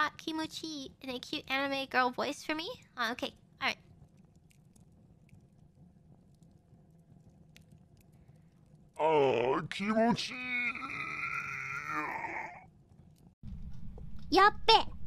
brought in a cute anime girl voice for me? Uh, okay, alright. Ah, oh, kimochi. Yappe!